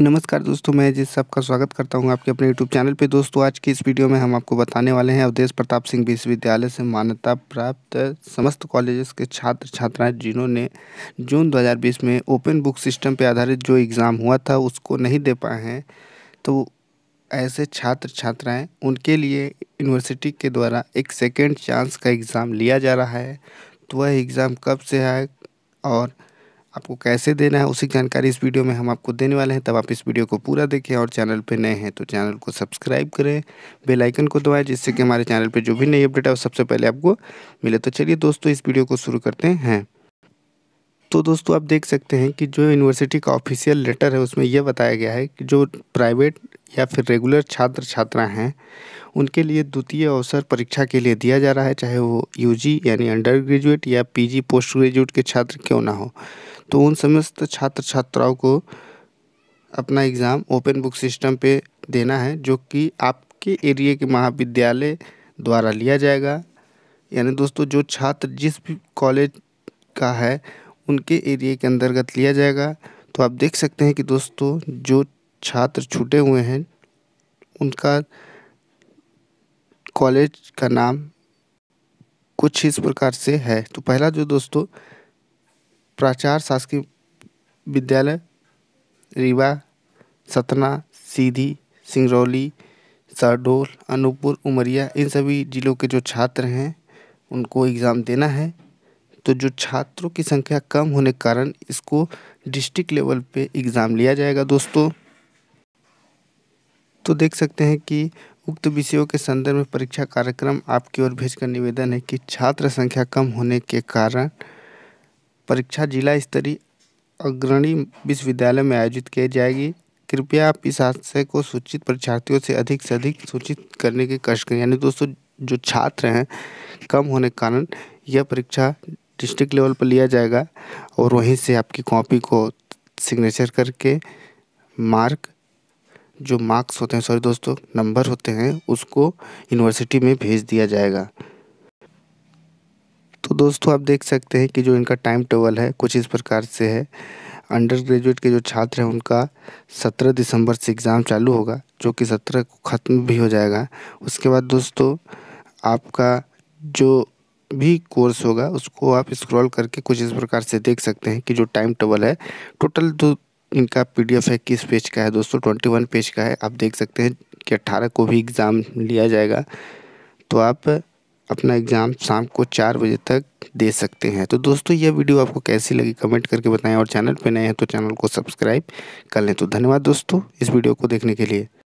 नमस्कार दोस्तों मैं जिस सबका स्वागत करता हूं आपके अपने यूट्यूब चैनल पे दोस्तों आज की इस वीडियो में हम आपको बताने वाले हैं अवधेश प्रताप सिंह विश्वविद्यालय से मान्यता प्राप्त समस्त कॉलेजेस के छात्र छात्राएं जिन्होंने जून 2020 में ओपन बुक सिस्टम पे आधारित जो एग्ज़ाम हुआ था उसको नहीं दे पाए हैं तो ऐसे छात्र छात्राएँ उनके लिए यूनिवर्सिटी के द्वारा एक सेकेंड चांस का एग्ज़ाम लिया जा रहा है तो वह एग्ज़ाम कब से है और आपको कैसे देना है उसी जानकारी इस वीडियो में हम आपको देने वाले हैं तब आप इस वीडियो को पूरा देखें और चैनल पर नए हैं तो चैनल को सब्सक्राइब करें बेल आइकन को दबाएं जिससे कि हमारे चैनल पर जो भी नई अपडेट है वो सबसे पहले आपको मिले तो चलिए दोस्तों इस वीडियो को शुरू करते हैं तो दोस्तों आप देख सकते हैं कि जो यूनिवर्सिटी का ऑफिशियल लेटर है उसमें यह बताया गया है कि जो प्राइवेट या फिर रेगुलर छात्र छात्रा हैं उनके लिए द्वितीय अवसर परीक्षा के लिए दिया जा रहा है चाहे वो यूजी यानी अंडर ग्रेजुएट या पीजी पोस्ट ग्रेजुएट के छात्र क्यों ना हो तो उन समस्त छात्र छात्राओं को अपना एग्ज़ाम ओपन बुक सिस्टम पे देना है जो कि आपके एरिए के महाविद्यालय द्वारा लिया जाएगा यानी दोस्तों जो छात्र जिस भी कॉलेज का है उनके एरिए के अंतर्गत लिया जाएगा तो आप देख सकते हैं कि दोस्तों जो छात्र छूटे हुए हैं उनका कॉलेज का नाम कुछ इस प्रकार से है तो पहला जो दोस्तों प्राचार शासकीय विद्यालय रीवा सतना सीधी सिंगरौली शहडोल अनूपपुर उमरिया इन सभी ज़िलों के जो छात्र हैं उनको एग्ज़ाम देना है तो जो छात्रों की संख्या कम होने के कारण इसको डिस्ट्रिक्ट लेवल पे एग्ज़ाम लिया जाएगा दोस्तों तो देख सकते हैं कि उक्त विषयों के संदर्भ में परीक्षा कार्यक्रम आपकी ओर भेजकर निवेदन है कि छात्र संख्या कम होने के कारण परीक्षा जिला स्तरीय अग्रणी विश्वविद्यालय में आयोजित की जाएगी कृपया आप इस आशय को सूचित परीक्षार्थियों से अधिक से अधिक सूचित करने के कष्ट करें यानी दोस्तों जो छात्र हैं कम होने के कारण यह परीक्षा डिस्ट्रिक्ट लेवल पर लिया जाएगा और वहीं से आपकी कॉपी को सिग्नेचर करके मार्क जो मार्क्स होते हैं सॉरी दोस्तों नंबर होते हैं उसको यूनिवर्सिटी में भेज दिया जाएगा तो दोस्तों आप देख सकते हैं कि जो इनका टाइम टेबल है कुछ इस प्रकार से है अंडर ग्रेजुएट के जो छात्र हैं उनका सत्रह दिसंबर से एग्ज़ाम चालू होगा जो कि सत्रह को ख़त्म भी हो जाएगा उसके बाद दोस्तों आपका जो भी कोर्स होगा उसको आप स्क्रॉल करके कुछ इस प्रकार से देख सकते हैं कि जो टाइम टेबल है टोटल दो इनका पीडीएफ है किस पेज का है दोस्तों ट्वेंटी वन पेज का है आप देख सकते हैं कि अट्ठारह को भी एग्ज़ाम लिया जाएगा तो आप अपना एग्ज़ाम शाम को चार बजे तक दे सकते हैं तो दोस्तों यह वीडियो आपको कैसी लगी कमेंट करके बताएं और चैनल पर नए हैं तो चैनल को सब्सक्राइब कर लें तो धन्यवाद दोस्तों इस वीडियो को देखने के लिए